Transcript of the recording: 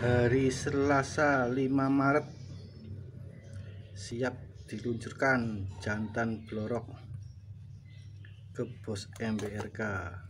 hari Selasa 5 Maret siap diluncurkan jantan blorok ke bos MBRK